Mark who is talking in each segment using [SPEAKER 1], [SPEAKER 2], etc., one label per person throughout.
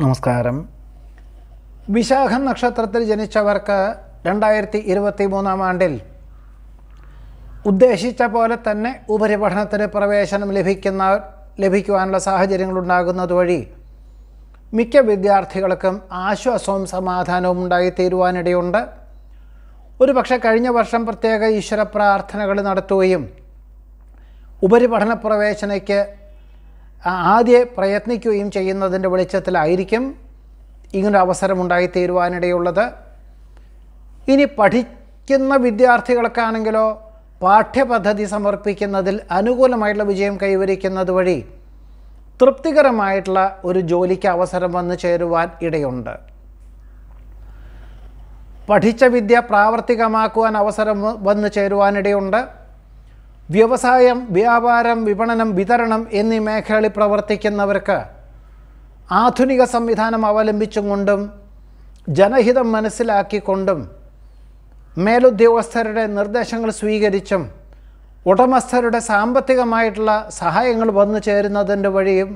[SPEAKER 1] നമസ്കാരം വിശാഖം നക്ഷത്രത്തിൽ ജനിച്ചവർക്ക് രണ്ടായിരത്തി ഇരുപത്തി മൂന്നാം ആണ്ടിൽ ഉദ്ദേശിച്ച പോലെ തന്നെ ഉപരിപഠനത്തിന് പ്രവേശനം ലഭിക്കുന്ന ലഭിക്കുവാനുള്ള സാഹചര്യങ്ങളുണ്ടാകുന്നത് വഴി മിക്ക വിദ്യാർത്ഥികൾക്കും ആശ്വാസവും സമാധാനവും ഉണ്ടായിത്തീരുവാനിടയുണ്ട് ഒരു പക്ഷേ കഴിഞ്ഞ വർഷം പ്രത്യേക ഈശ്വര പ്രാർത്ഥനകൾ നടത്തുകയും ഉപരിപഠന പ്രവേശനയ്ക്ക് ആദ്യ പ്രയത്നിക്കുകയും ചെയ്യുന്നതിൻ്റെ വെളിച്ചത്തിലായിരിക്കും ഇങ്ങനൊരു അവസരം ഉണ്ടായിത്തീരുവാനിടയുള്ളത് ഇനി പഠിക്കുന്ന വിദ്യാർത്ഥികൾക്കാണെങ്കിലോ പാഠ്യപദ്ധതി സമർപ്പിക്കുന്നതിൽ അനുകൂലമായിട്ടുള്ള വിജയം കൈവരിക്കുന്നത് വഴി തൃപ്തികരമായിട്ടുള്ള ഒരു ജോലിക്ക് അവസരം വന്നു ചേരുവാൻ ഇടയുണ്ട് പഠിച്ച വിദ്യ പ്രാവർത്തികമാക്കുവാൻ അവസരം വന്നു ചേരുവാനിടയുണ്ട് വ്യവസായം വ്യാപാരം വിപണനം വിതരണം എന്നീ മേഖലകളിൽ പ്രവർത്തിക്കുന്നവർക്ക് ആധുനിക സംവിധാനം അവലംബിച്ചുകൊണ്ടും ജനഹിതം മനസ്സിലാക്കിക്കൊണ്ടും മേലുദ്യോഗസ്ഥരുടെ നിർദ്ദേശങ്ങൾ സ്വീകരിച്ചും ഉടമസ്ഥരുടെ സാമ്പത്തികമായിട്ടുള്ള സഹായങ്ങൾ വന്നു ചേരുന്നതിൻ്റെ വഴിയും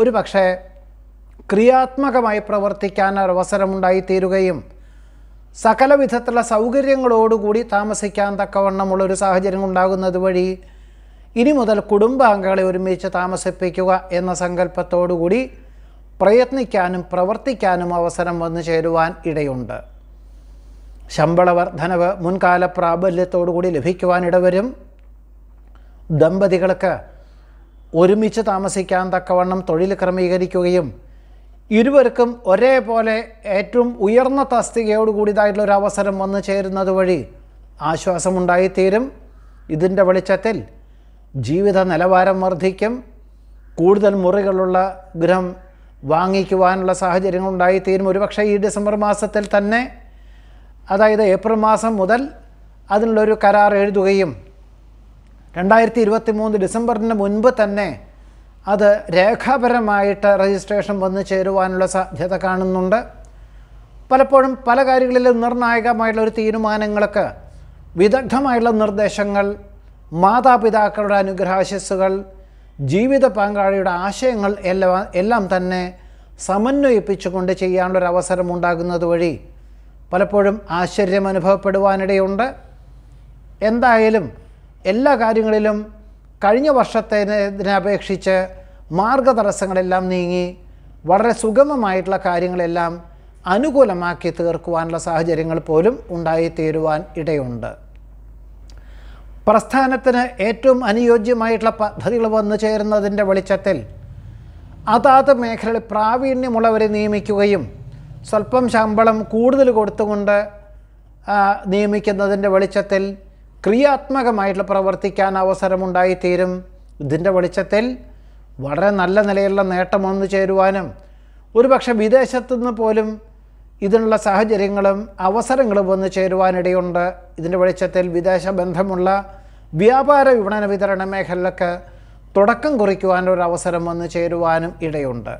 [SPEAKER 1] ഒരു പക്ഷേ ക്രിയാത്മകമായി പ്രവർത്തിക്കാൻ ഒരവസരമുണ്ടായിത്തീരുകയും സകലവിധത്തിലുള്ള സൗകര്യങ്ങളോടുകൂടി താമസിക്കാൻ തക്കവണ്ണമുള്ളൊരു സാഹചര്യം ഉണ്ടാകുന്നത് വഴി ഇനി മുതൽ കുടുംബാംഗങ്ങളെ ഒരുമിച്ച് താമസിപ്പിക്കുക എന്ന സങ്കല്പത്തോടുകൂടി പ്രയത്നിക്കാനും പ്രവർത്തിക്കാനും അവസരം വന്നു ചേരുവാൻ ഇടയുണ്ട് ശമ്പള വർധനവ് മുൻകാല പ്രാബല്യത്തോടുകൂടി ലഭിക്കുവാനിടവരും ദമ്പതികൾക്ക് ഒരുമിച്ച് താമസിക്കാൻ തക്കവണ്ണം തൊഴിൽ ക്രമീകരിക്കുകയും ഇരുവർക്കും ഒരേപോലെ ഏറ്റവും ഉയർന്ന തസ്തികയോട് കൂടിയതായിട്ടുള്ള ഒരു അവസരം വന്നു ചേരുന്നത് വഴി ആശ്വാസമുണ്ടായിത്തീരും ഇതിൻ്റെ വെളിച്ചത്തിൽ ജീവിത നിലവാരം വർദ്ധിക്കും കൂടുതൽ മുറികളുള്ള ഗൃഹം വാങ്ങിക്കുവാനുള്ള സാഹചര്യങ്ങൾ ഉണ്ടായിത്തീരും ഒരുപക്ഷെ ഈ ഡിസംബർ മാസത്തിൽ തന്നെ അതായത് ഏപ്രിൽ മാസം മുതൽ അതിനുള്ളൊരു കരാർ എഴുതുകയും രണ്ടായിരത്തി ഇരുപത്തി മൂന്ന് ഡിസംബറിന് മുൻപ് തന്നെ അത് രേഖാപരമായിട്ട് രജിസ്ട്രേഷൻ വന്നു ചേരുവാനുള്ള സാധ്യത കാണുന്നുണ്ട് പലപ്പോഴും പല കാര്യങ്ങളിലും നിർണായകമായിട്ടുള്ള ഒരു തീരുമാനങ്ങൾക്ക് വിദഗ്ധമായുള്ള നിർദ്ദേശങ്ങൾ മാതാപിതാക്കളുടെ അനുഗ്രഹാശിസ്സുകൾ ജീവിത പങ്കാളിയുടെ ആശയങ്ങൾ എല്ലാം എല്ലാം തന്നെ സമന്വയിപ്പിച്ചുകൊണ്ട് ചെയ്യാനുള്ളൊരു അവസരം ഉണ്ടാകുന്നത് വഴി പലപ്പോഴും ആശ്ചര്യം അനുഭവപ്പെടുവാനിടയുണ്ട് എന്തായാലും എല്ലാ കാര്യങ്ങളിലും കഴിഞ്ഞ വർഷത്തേതിനെ അപേക്ഷിച്ച് മാർഗതടസ്സങ്ങളെല്ലാം നീങ്ങി വളരെ സുഗമമായിട്ടുള്ള കാര്യങ്ങളെല്ലാം അനുകൂലമാക്കി തീർക്കുവാനുള്ള സാഹചര്യങ്ങൾ പോലും ഉണ്ടായിത്തീരുവാൻ ഇടയുണ്ട് പ്രസ്ഥാനത്തിന് ഏറ്റവും അനുയോജ്യമായിട്ടുള്ള പദ്ധതികൾ വന്നു ചേരുന്നതിൻ്റെ വെളിച്ചത്തിൽ അതാത് മേഖലകളിൽ പ്രാവീണ്യമുള്ളവരെ നിയമിക്കുകയും സ്വല്പം ശമ്പളം കൂടുതൽ കൊടുത്തുകൊണ്ട് നിയമിക്കുന്നതിൻ്റെ വെളിച്ചത്തിൽ ക്രിയാത്മകമായിട്ട് പ്രവർത്തിക്കാൻ അവസരമുണ്ടായിത്തീരും ഇതിൻ്റെ വെളിച്ചത്തിൽ വളരെ നല്ല നിലയിലുള്ള നേട്ടം വന്നു ചേരുവാനും ഒരുപക്ഷെ വിദേശത്തു നിന്ന് പോലും ഇതിനുള്ള സാഹചര്യങ്ങളും അവസരങ്ങളും വന്നു ചേരുവാനിടയുണ്ട് ഇതിൻ്റെ വെളിച്ചത്തിൽ വിദേശ ബന്ധമുള്ള വ്യാപാര വിപണന വിതരണ മേഖലയിലൊക്കെ തുടക്കം കുറിക്കുവാനൊരു അവസരം വന്നു ചേരുവാനും ഇടയുണ്ട്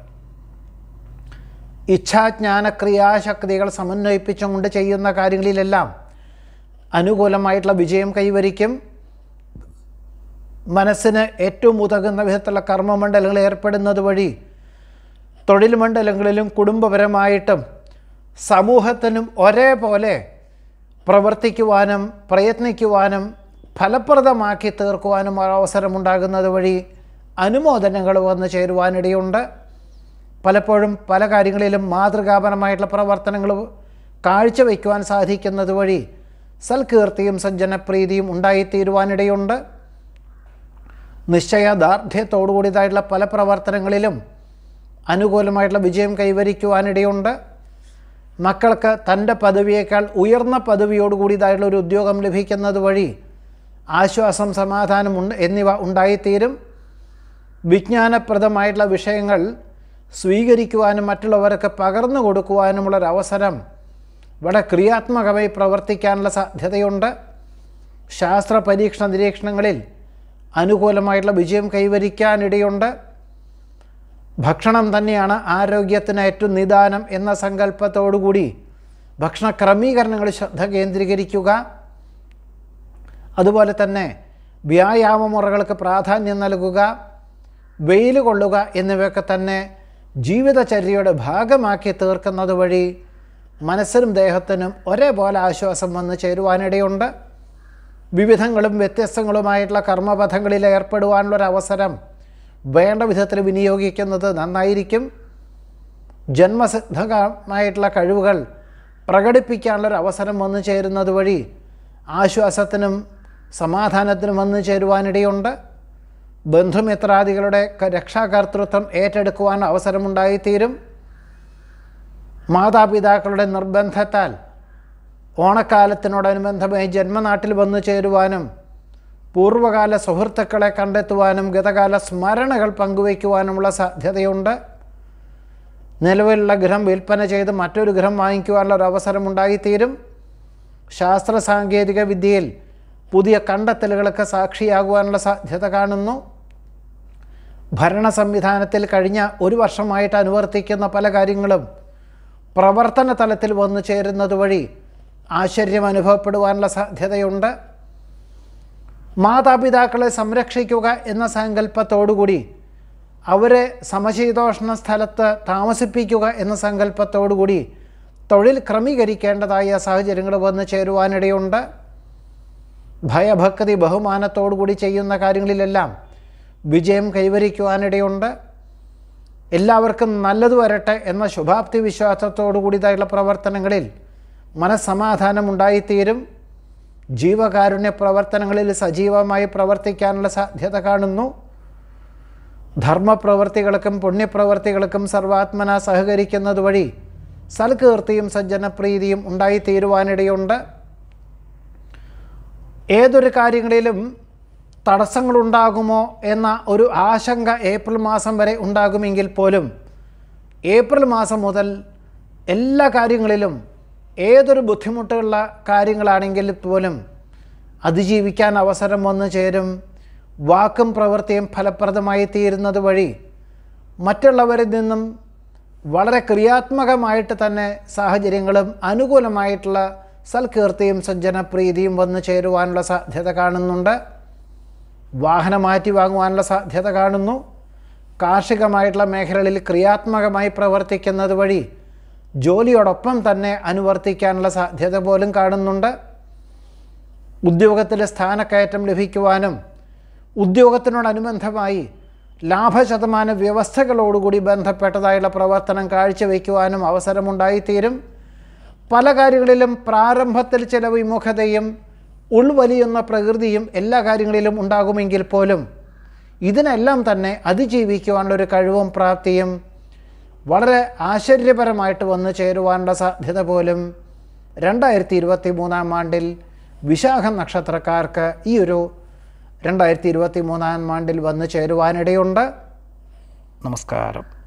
[SPEAKER 1] ഇച്ഛാജ്ഞാനക്രിയാശക്തികൾ സമന്വയിപ്പിച്ചുകൊണ്ട് ചെയ്യുന്ന കാര്യങ്ങളിലെല്ലാം അനുകൂലമായിട്ടുള്ള വിജയം കൈവരിക്കും മനസ്സിന് ഏറ്റവും ഉതകുന്ന വിധത്തിലുള്ള കർമ്മമണ്ഡലങ്ങൾ ഏർപ്പെടുന്നത് വഴി തൊഴിൽ മണ്ഡലങ്ങളിലും കുടുംബപരമായിട്ടും സമൂഹത്തിനും ഒരേപോലെ പ്രവർത്തിക്കുവാനും പ്രയത്നിക്കുവാനും ഫലപ്രദമാക്കി തീർക്കുവാനും അവസരമുണ്ടാകുന്നത് വഴി അനുമോദനങ്ങൾ വന്നു ചേരുവാനിടയുണ്ട് പലപ്പോഴും പല കാര്യങ്ങളിലും മാതൃകാപരമായിട്ടുള്ള പ്രവർത്തനങ്ങൾ കാഴ്ചവെക്കുവാൻ സാധിക്കുന്നത് വഴി സൽകീർത്തിയും സജ്ജനപ്രീതിയും ഉണ്ടായിത്തീരുവാനിടയുണ്ട് നിശ്ചയദാർഢ്യത്തോടുകൂടിയതായിട്ടുള്ള പല പ്രവർത്തനങ്ങളിലും അനുകൂലമായിട്ടുള്ള വിജയം കൈവരിക്കുവാനിടയുണ്ട് മക്കൾക്ക് തൻ്റെ പദവിയേക്കാൾ ഉയർന്ന പദവിയോടുകൂടിയതായിട്ടുള്ള ഒരു ഉദ്യോഗം ലഭിക്കുന്നത് വഴി ആശ്വാസം സമാധാനം എന്നിവ ഉണ്ടായിത്തീരും വിജ്ഞാനപ്രദമായിട്ടുള്ള വിഷയങ്ങൾ സ്വീകരിക്കുവാനും മറ്റുള്ളവർക്ക് പകർന്നു കൊടുക്കുവാനുമുള്ളൊരവസരം ഇവിടെ ക്രിയാത്മകമായി പ്രവർത്തിക്കാനുള്ള സാധ്യതയുണ്ട് ശാസ്ത്ര പരീക്ഷണ നിരീക്ഷണങ്ങളിൽ അനുകൂലമായിട്ടുള്ള വിജയം കൈവരിക്കാനിടയുണ്ട് ഭക്ഷണം തന്നെയാണ് ആരോഗ്യത്തിന് ഏറ്റവും നിദാനം എന്ന സങ്കല്പത്തോടുകൂടി ഭക്ഷണ ക്രമീകരണങ്ങൾ ശ്രദ്ധ കേന്ദ്രീകരിക്കുക അതുപോലെ തന്നെ വ്യായാമ മുറകൾക്ക് പ്രാധാന്യം നൽകുക വെയിൽ കൊള്ളുക എന്നിവയൊക്കെ തന്നെ ജീവിതചര്യയുടെ ഭാഗമാക്കി തീർക്കുന്നത് വഴി മനസ്സിനും ദേഹത്തിനും ഒരേപോലെ ആശ്വാസം വന്ന് ചേരുവാനിടയുണ്ട് വിവിധങ്ങളും വ്യത്യസ്തങ്ങളുമായിട്ടുള്ള കർമ്മപഥങ്ങളിൽ ഏർപ്പെടുവാനുള്ളൊരവസരം വേണ്ട വിധത്തിൽ വിനിയോഗിക്കുന്നത് നന്നായിരിക്കും ജന്മസിദ്ധമായിട്ടുള്ള കഴിവുകൾ പ്രകടിപ്പിക്കാനുള്ളൊരവസരം വന്നു ചേരുന്നത് വഴി ആശ്വാസത്തിനും സമാധാനത്തിനും വന്നു ചേരുവാനിടയുണ്ട് ബന്ധുമിത്രാദികളുടെ രക്ഷാകർത്തൃത്വം ഏറ്റെടുക്കുവാൻ അവസരമുണ്ടായിത്തീരും മാതാപിതാക്കളുടെ നിർബന്ധത്താൽ ഓണക്കാലത്തിനോടനുബന്ധമായി ജന്മനാട്ടിൽ വന്നു ചേരുവാനും പൂർവ്വകാല സുഹൃത്തുക്കളെ കണ്ടെത്തുവാനും ഗതകാല സ്മരണകൾ പങ്കുവയ്ക്കുവാനുമുള്ള സാധ്യതയുണ്ട് നിലവിലുള്ള ഗ്രഹം വിൽപ്പന ചെയ്ത് മറ്റൊരു ഗ്രഹം വാങ്ങിക്കുവാനുള്ള ഒരു അവസരമുണ്ടായിത്തീരും ശാസ്ത്ര സാങ്കേതിക വിദ്യയിൽ പുതിയ കണ്ടെത്തലുകൾക്ക് സാക്ഷിയാകുവാനുള്ള സാധ്യത കാണുന്നു ഭരണ സംവിധാനത്തിൽ കഴിഞ്ഞ ഒരു വർഷമായിട്ട് അനുവർത്തിക്കുന്ന പല കാര്യങ്ങളും പ്രവർത്തന തലത്തിൽ വന്നു ചേരുന്നത് വഴി ആശ്ചര്യം അനുഭവപ്പെടുവാനുള്ള സാധ്യതയുണ്ട് മാതാപിതാക്കളെ സംരക്ഷിക്കുക എന്ന സങ്കല്പത്തോടുകൂടി അവരെ സമശീതോഷ്ണ സ്ഥലത്ത് താമസിപ്പിക്കുക എന്ന സങ്കല്പത്തോടുകൂടി തൊഴിൽ ക്രമീകരിക്കേണ്ടതായ സാഹചര്യങ്ങൾ വന്നു ചേരുവാനിടയുണ്ട് ഭയഭക്തി ബഹുമാനത്തോടുകൂടി ചെയ്യുന്ന കാര്യങ്ങളിലെല്ലാം വിജയം കൈവരിക്കുവാനിടയുണ്ട് എല്ലാവർക്കും നല്ലത് വരട്ടെ എന്ന ശുഭാപ്തി വിശ്വാസത്തോടുകൂടിയതായുള്ള പ്രവർത്തനങ്ങളിൽ മനസ്സമാധാനം ഉണ്ടായിത്തീരും ജീവകാരുണ്യ പ്രവർത്തനങ്ങളിൽ സജീവമായി പ്രവർത്തിക്കാനുള്ള സാധ്യത കാണുന്നു ധർമ്മപ്രവർത്തികൾക്കും പുണ്യപ്രവർത്തികൾക്കും സർവാത്മന സഹകരിക്കുന്നത് വഴി സൽകീർത്തിയും സജ്ജനപ്രീതിയും ഉണ്ടായിത്തീരുവാനിടയുണ്ട് ഏതൊരു കാര്യങ്ങളിലും തടസ്സങ്ങളുണ്ടാകുമോ എന്ന ഒരു ആശങ്ക ഏപ്രിൽ മാസം വരെ ഉണ്ടാകുമെങ്കിൽ പോലും ഏപ്രിൽ മാസം മുതൽ എല്ലാ കാര്യങ്ങളിലും ഏതൊരു ബുദ്ധിമുട്ടുള്ള കാര്യങ്ങളാണെങ്കിൽ പോലും അതിജീവിക്കാൻ അവസരം വന്നു ചേരും വാക്കും പ്രവൃത്തിയും ഫലപ്രദമായി തീരുന്നത് വഴി മറ്റുള്ളവരിൽ നിന്നും വളരെ ക്രിയാത്മകമായിട്ട് തന്നെ സാഹചര്യങ്ങളും അനുകൂലമായിട്ടുള്ള സൽകീർത്തിയും സജ്ജനപ്രീതിയും വന്നു ചേരുവാനുള്ള സാധ്യത കാണുന്നുണ്ട് വാഹനം മാറ്റി വാങ്ങുവാനുള്ള സാധ്യത കാണുന്നു കാർഷികമായിട്ടുള്ള മേഖലകളിൽ ക്രിയാത്മകമായി പ്രവർത്തിക്കുന്നത് വഴി ജോലിയോടൊപ്പം തന്നെ അനുവർത്തിക്കാനുള്ള സാധ്യത പോലും കാണുന്നുണ്ട് ഉദ്യോഗത്തിലെ സ്ഥാനക്കയറ്റം ലഭിക്കുവാനും ഉദ്യോഗത്തിനോടനുബന്ധമായി ലാഭശതമാന വ്യവസ്ഥകളോടുകൂടി ബന്ധപ്പെട്ടതായുള്ള പ്രവർത്തനം കാഴ്ചവെക്കുവാനും അവസരമുണ്ടായിത്തീരും പല കാര്യങ്ങളിലും പ്രാരംഭത്തിൽ ചില വിമുഖതയും ഉൾവലിയുന്ന പ്രകൃതിയും എല്ലാ കാര്യങ്ങളിലും ഉണ്ടാകുമെങ്കിൽ പോലും ഇതിനെല്ലാം തന്നെ അതിജീവിക്കുവാനുള്ളൊരു ഒരു കഴിവും പ്രാപ്തിയും വളരെ ആശ്ചര്യപരമായിട്ട് വന്നു ചേരുവാനുള്ള സാധ്യത പോലും രണ്ടായിരത്തി ഇരുപത്തി മൂന്നാം ആണ്ടിൽ വിശാഖ നക്ഷത്രക്കാർക്ക് ഈ ഒരു രണ്ടായിരത്തി ഇരുപത്തി മൂന്നാം ആണ്ടിൽ വന്നു ചേരുവാനിടയുണ്ട് നമസ്കാരം